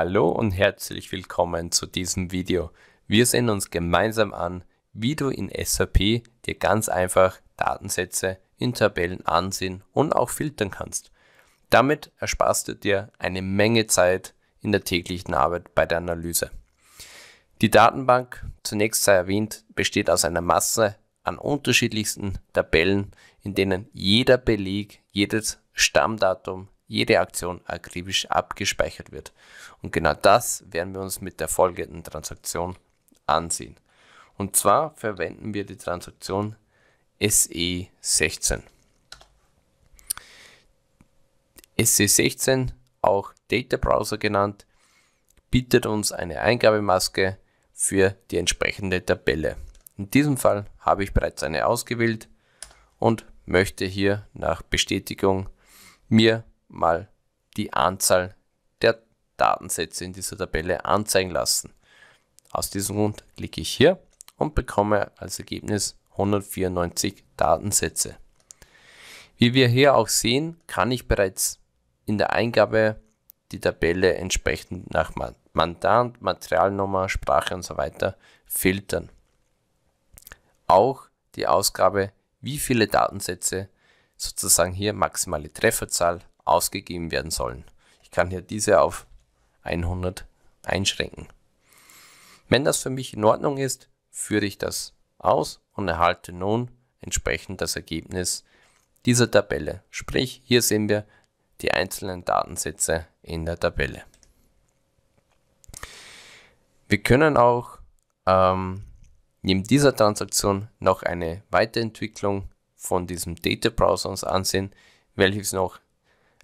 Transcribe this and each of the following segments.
Hallo und herzlich willkommen zu diesem Video. Wir sehen uns gemeinsam an, wie du in SAP dir ganz einfach Datensätze in Tabellen ansehen und auch filtern kannst. Damit ersparst du dir eine Menge Zeit in der täglichen Arbeit bei der Analyse. Die Datenbank, zunächst sei erwähnt, besteht aus einer Masse an unterschiedlichsten Tabellen, in denen jeder Beleg, jedes Stammdatum, jede Aktion akribisch abgespeichert wird. Und genau das werden wir uns mit der folgenden Transaktion ansehen. Und zwar verwenden wir die Transaktion SE16. se 16 auch Data Browser genannt, bietet uns eine Eingabemaske für die entsprechende Tabelle. In diesem Fall habe ich bereits eine ausgewählt und möchte hier nach Bestätigung mir mal die Anzahl der Datensätze in dieser Tabelle anzeigen lassen. Aus diesem Grund klicke ich hier und bekomme als Ergebnis 194 Datensätze. Wie wir hier auch sehen, kann ich bereits in der Eingabe die Tabelle entsprechend nach Mandant, Materialnummer, Sprache und so weiter filtern. Auch die Ausgabe, wie viele Datensätze sozusagen hier maximale Trefferzahl ausgegeben werden sollen. Ich kann hier diese auf 100 einschränken. Wenn das für mich in Ordnung ist, führe ich das aus und erhalte nun entsprechend das Ergebnis dieser Tabelle. Sprich, hier sehen wir die einzelnen Datensätze in der Tabelle. Wir können auch ähm, neben dieser Transaktion noch eine Weiterentwicklung von diesem Data Browser uns ansehen, welches noch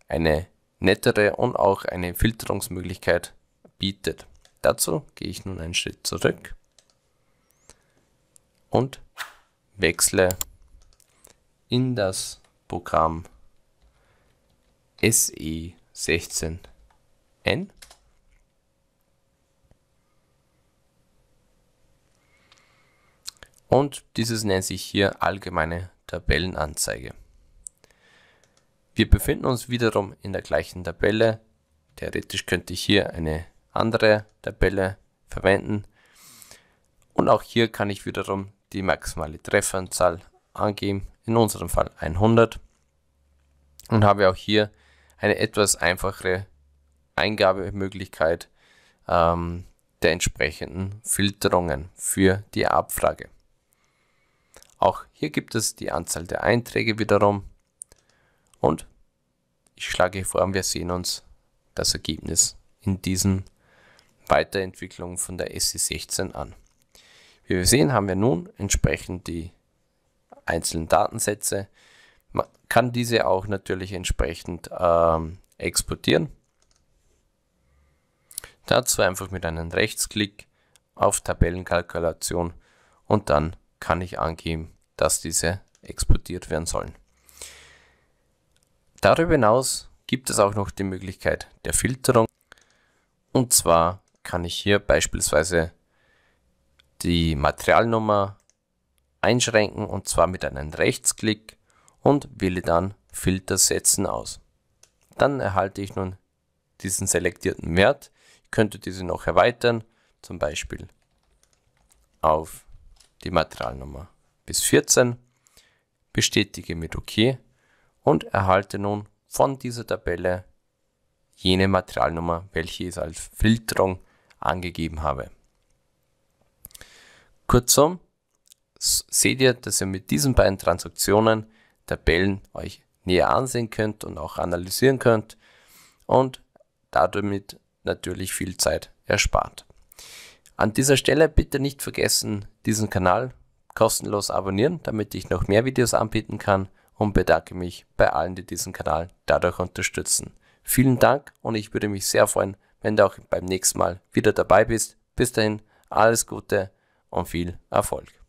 eine nettere und auch eine Filterungsmöglichkeit bietet. Dazu gehe ich nun einen Schritt zurück und wechsle in das Programm e SE16N. Und dieses nennt sich hier allgemeine Tabellenanzeige. Wir befinden uns wiederum in der gleichen Tabelle. Theoretisch könnte ich hier eine andere Tabelle verwenden. Und auch hier kann ich wiederum die maximale Trefferanzahl angeben, in unserem Fall 100. Und habe auch hier eine etwas einfachere Eingabemöglichkeit ähm, der entsprechenden Filterungen für die Abfrage. Auch hier gibt es die Anzahl der Einträge wiederum und ich schlage vor, wir sehen uns das Ergebnis in diesen Weiterentwicklungen von der SC16 an. Wie wir sehen, haben wir nun entsprechend die einzelnen Datensätze. Man kann diese auch natürlich entsprechend ähm, exportieren. Dazu einfach mit einem Rechtsklick auf Tabellenkalkulation und dann kann ich angeben, dass diese exportiert werden sollen. Darüber hinaus gibt es auch noch die Möglichkeit der Filterung. Und zwar kann ich hier beispielsweise die Materialnummer einschränken und zwar mit einem Rechtsklick und wähle dann Filter setzen aus. Dann erhalte ich nun diesen selektierten Wert. Ich könnte diese noch erweitern, zum Beispiel auf die Materialnummer bis 14. Bestätige mit OK und erhalte nun von dieser Tabelle jene Materialnummer, welche ich als Filterung angegeben habe. Kurzum, seht ihr, dass ihr mit diesen beiden Transaktionen Tabellen euch näher ansehen könnt und auch analysieren könnt und damit natürlich viel Zeit erspart. An dieser Stelle bitte nicht vergessen, diesen Kanal kostenlos abonnieren, damit ich noch mehr Videos anbieten kann und bedanke mich bei allen, die diesen Kanal dadurch unterstützen. Vielen Dank und ich würde mich sehr freuen, wenn du auch beim nächsten Mal wieder dabei bist. Bis dahin, alles Gute und viel Erfolg.